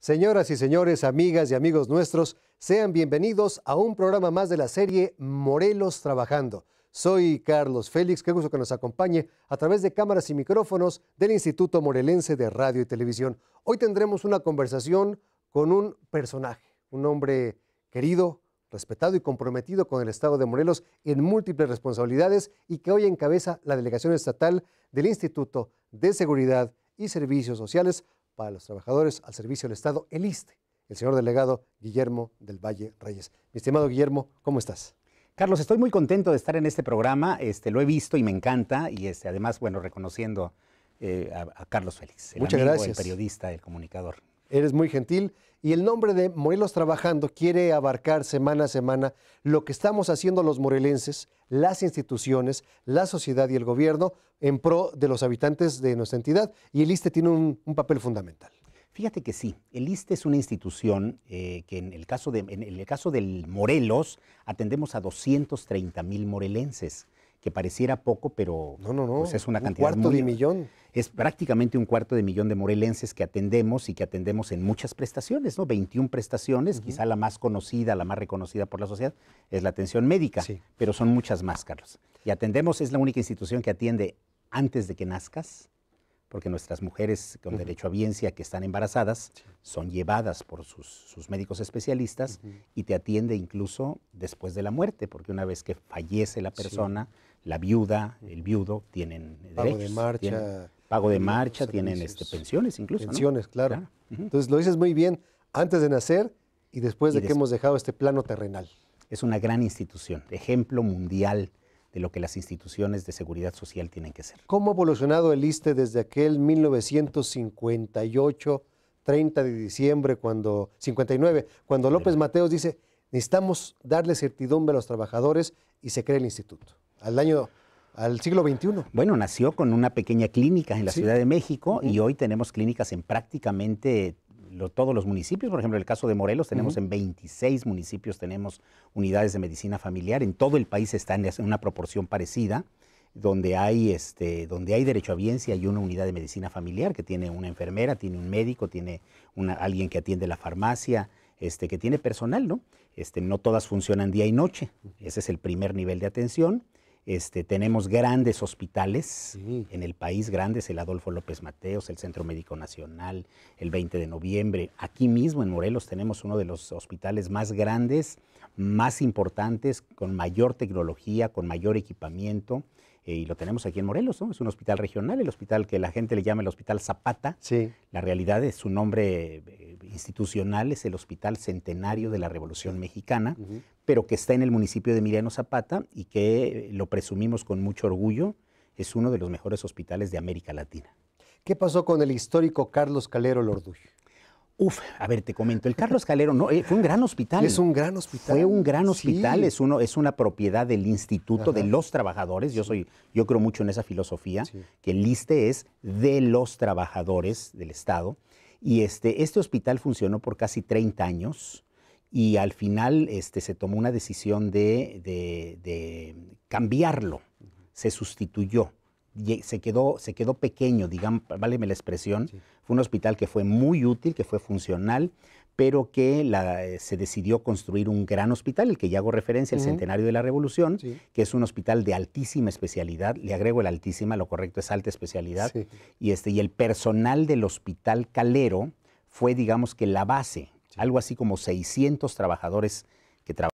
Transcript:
Señoras y señores, amigas y amigos nuestros, sean bienvenidos a un programa más de la serie Morelos Trabajando. Soy Carlos Félix, qué gusto que nos acompañe a través de cámaras y micrófonos del Instituto Morelense de Radio y Televisión. Hoy tendremos una conversación con un personaje, un hombre querido, respetado y comprometido con el Estado de Morelos en múltiples responsabilidades y que hoy encabeza la Delegación Estatal del Instituto de Seguridad y Servicios Sociales para los trabajadores al servicio del Estado, el ISTE, el señor delegado Guillermo del Valle Reyes. Mi estimado Guillermo, ¿cómo estás? Carlos, estoy muy contento de estar en este programa, este, lo he visto y me encanta, y este, además, bueno, reconociendo eh, a, Carlos Félix, Muchas el periodista, el comunicador. Eres muy gentil. Y el nombre de Morelos Trabajando quiere abarcar semana a semana lo que estamos haciendo los morelenses, las instituciones, la sociedad y el gobierno en pro de los habitantes de nuestra entidad. Y el ISTE tiene un, papel fundamental. Fíjate que sí, el ISTE es una institución eh, que en el, caso de, en el caso del Morelos atendemos a 230 mil morelenses que pareciera poco, pero pues, es una un cuarto de millón. Es prácticamente un cuarto de millón de morelenses que atendemos y que atendemos en muchas prestaciones, ¿no? 21 prestaciones, quizá la más conocida, la más reconocida por la sociedad, es la atención médica, pero son muchas más, Carlos. Y atendemos, es la única institución que atiende antes de que nazcas, porque nuestras mujeres con derecho a biencia que están embarazadas son llevadas por sus, médicos especialistas y te atiende incluso después de la muerte, porque una vez que fallece la persona, la viuda, el viudo, tienen pago de marcha. pago de marcha, tienen este, pensiones incluso. Pensiones, claro. Entonces lo dices muy bien, antes de nacer y después de que hemos dejado este plano terrenal. Es una gran institución, ejemplo mundial de lo que las instituciones de seguridad social tienen que ser. ¿Cómo ha evolucionado el ISTE desde aquel 1958, 30 de diciembre, cuando 59, cuando López Mateos dice, necesitamos darle certidumbre a los trabajadores y se crea el instituto? Al año al siglo XXI. Bueno, nació con una pequeña clínica en la Ciudad de México y hoy tenemos clínicas en prácticamente todos los municipios. Por ejemplo, en el caso de Morelos, tenemos en 26 municipios, tenemos unidades de medicina familiar. En todo el país está en una proporción parecida, donde hay, este, donde hay derecho a si y una unidad de medicina familiar que tiene una enfermera, tiene un médico, tiene una, alguien que atiende la farmacia, este, que tiene personal, ¿no? Este, no todas funcionan día y noche. Ese es el primer nivel de atención. Este, tenemos grandes hospitales en el país, grandes, el Adolfo López Mateos, el Centro Médico Nacional, el 20 de noviembre. Aquí mismo en Morelos tenemos uno de los hospitales más grandes, más importantes, con mayor tecnología, con mayor equipamiento. Eh, y lo tenemos aquí en Morelos, ¿no? Es un hospital regional, el hospital que la gente le llama el Hospital Zapata. Sí. La realidad es su nombre eh, institucional, es el Hospital Centenario de la Revolución Mexicana pero que está en el municipio de Emiliano Zapata y que eh, lo presumimos con mucho orgullo, es uno de los mejores hospitales de América Latina. ¿Qué pasó con el histórico Carlos Calero Lorduy? Uf, a ver, te comento, el Carlos Calero no, eh, fue un gran hospital. Es un gran hospital. Fue un gran hospital, es, uno, es una propiedad del Instituto de los Trabajadores. Yo soy, yo creo mucho en esa filosofía, que el liste es de los trabajadores del Estado. Y este, este hospital funcionó por casi 30 años y al final este, se tomó una decisión de, cambiarlo, se sustituyó. Se quedó, se quedó pequeño, digamos, váleme la expresión. Fue un hospital que fue muy útil, que fue funcional, pero que eh, se decidió construir un gran hospital, el que ya hago referencia, el Centenario de la Revolución, que es un hospital de altísima especialidad, le agrego el altísima, lo correcto es alta especialidad, y, este, y el personal del hospital Calero fue, digamos que, la base, algo así como 600 trabajadores que trabajan.